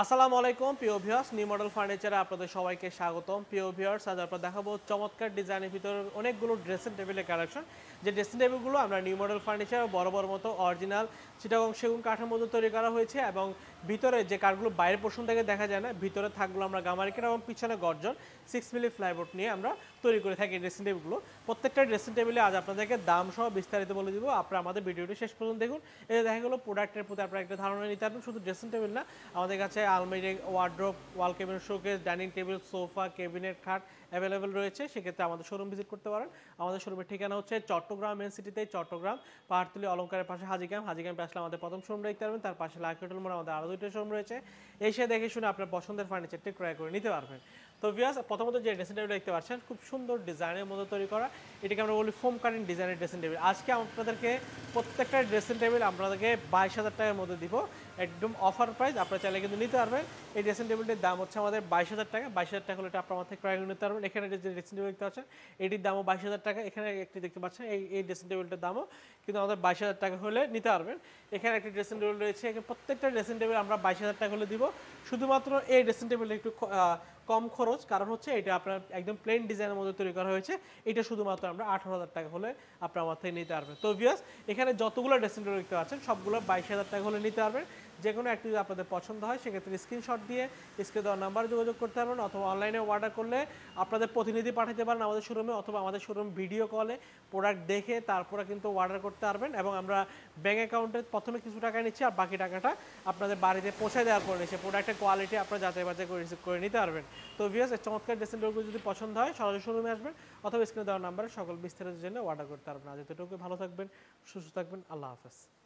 আসসালামু আলাইকুম প্রিয় ভিউয়ার্স নিউ মডেল ফার্নিচারে আপনাদের সবাইকে স্বাগতম প্রিয় ভিউয়ার্স আজ আপনার দেখাবো চমৎকার ডিজাইনের ভিতরে অনেকগুলো ড্রেসিং টেবিলের কালেকশন যে ড্রেসিং টেবিলগুলো আমরা নিউ মডেল ফার্নিচার বড় বড় মতো অরিজিনাল চিটাগং সেগুন কাঠের মতো তৈরি করা হয়েছে এবং ভিতরে যে কাঠগুলো বাইরের পোর্শন থেকে দেখা যায় না ভিতরে থাকগুলো আমরা গামারিকেট এবং পিছনে গর্জন সিক্স মিলি ফ্লাইবোর্ড নিয়ে আমরা তৈরি করে থাকি ড্রেসিং টেবিলগুলো প্রত্যেকটা ড্রেসিং টেবিলে আজ আপনাদেরকে দাম সহ বিস্তারিত বলে দেবো আপনারা আমাদের ভিডিওটি শেষ পর্যন্ত দেখুন এতে দেখা গেলো প্রোডাক্টের প্রতি আপনারা একটা ধারণা নিতে পারবেন শুধু ড্রেসিং টেবিল না আমাদের কাছে আলমারি wardrobe wall cabinet showcase dining table sofa cabinet খাট অ্যাভেলেবেল রয়েছে সেক্ষেত্রে আমাদের শোরুম ভিজিট করতে পারেন আমাদের শোরুমের ঠিকানা হচ্ছে চট্টগ্রাম মেন সিটিতে চট্টগ্রাম পাহাড়তলি অলঙ্কারের পাশে হাজিগ্রাম হাজিগ্রামে আসলে আমাদের প্রথম শোরুম দেখতে পারবেন তার পাশে লাকি মোড় আমাদের আরও দুইটা শোরুম রয়েছে এসে দেখে শুনে আপনার পছন্দের ফার্নিচারটি ক্রয় করে নিতে পারবেন তো ভিয়াস প্রথমত যে ড্রেসিং টেবিল দেখতে পাচ্ছেন খুব সুন্দর ডিজাইনের মধ্যে তৈরি করা এটাকে আমরা বলি ফোম কারেন্ট ডিজাইনের ড্রেসিং টেবিল আজকে আপনাদেরকে প্রত্যেকটা ড্রেসিং টেবিল আপনাদেরকে বাইশ হাজার টাকার মধ্যে দিব একদম অফার প্রাইস আপনারা চাইলে কিন্তু নিতে নিতে পারবেন এই ড্রেসিং টেবিলটির দাম হচ্ছে আমাদের বাইশ হাজার টাকা বাইশ হাজার টাকা হলে এটা আপনার মাথায় ক্রয় নিতে পারবেন এখানে যে ড্রেসিং টেবিল দেখতে পাচ্ছেন এটির দামও বাইশ হাজার টাকা এখানে একটি দেখতে পাচ্ছেন এই এই ড্রেসিং টেবিলটার দামও কিন্তু আমাদের বাইশ হাজার টাকা হলে নিতে পারবেন এখানে একটি ড্রেসিং টেবিল রয়েছে প্রত্যেকটা ড্রেসিং টেবিল আমরা বাইশ হাজার টাকা হলে দিব শুধুমাত্র এই ড্রেসিং টেবিলটা একটু কম খরচ কারণ হচ্ছে এটা আপনার একদম প্লেন ডিজাইনের মধ্যে তৈরি করা হয়েছে এটা শুধুমাত্র আমরা আঠারো হাজার টাকা হলে আপনার মাথায় নিতে পারবেন তো ভিয়াস এখানে যতগুলো ড্রেসিং টেবিল দেখতে পাচ্ছেন সবগুলো বাইশ হাজার টাকা হলে নিতে পারবেন যে কোনো একটি যদি আপনাদের পছন্দ হয় সেক্ষেত্রে স্ক্রিনশট দিয়ে স্ক্রিনে দেওয়ার নাম্বারে যোগাযোগ করতে পারবেন অথবা অনলাইনে অর্ডার করলে আপনাদের প্রতিনিধি পাঠাতে পারেন আমাদের শোরুমে অথবা আমাদের শোরুম ভিডিও কলে প্রোডাক্ট দেখে তারপরে কিন্তু অর্ডার করতে পারবেন এবং আমরা ব্যাঙ্ক অ্যাকাউন্টে প্রথমে কিছু টাকা নিচ্ছি আর বাকি টাকাটা আপনাদের বাড়িতে পৌঁছে দেওয়ার পরে সে প্রোডাক্টের কোয়ালিটি আপনারা যাচাই বাছাই করে নিতে পারবেন তো ভিএস এই চমৎকার ড্রেসিং যদি পছন্দ হয় সরাসরি শোরুমে আসবেন অথবা স্ক্রিনে দেওয়া নাম্বারে সকল বিস্তারিত জেনে অর্ডার করতে পারবেন আজ এতটুকু ভালো থাকবেন সুস্থ থাকবেন আল্লাহ হাফেজ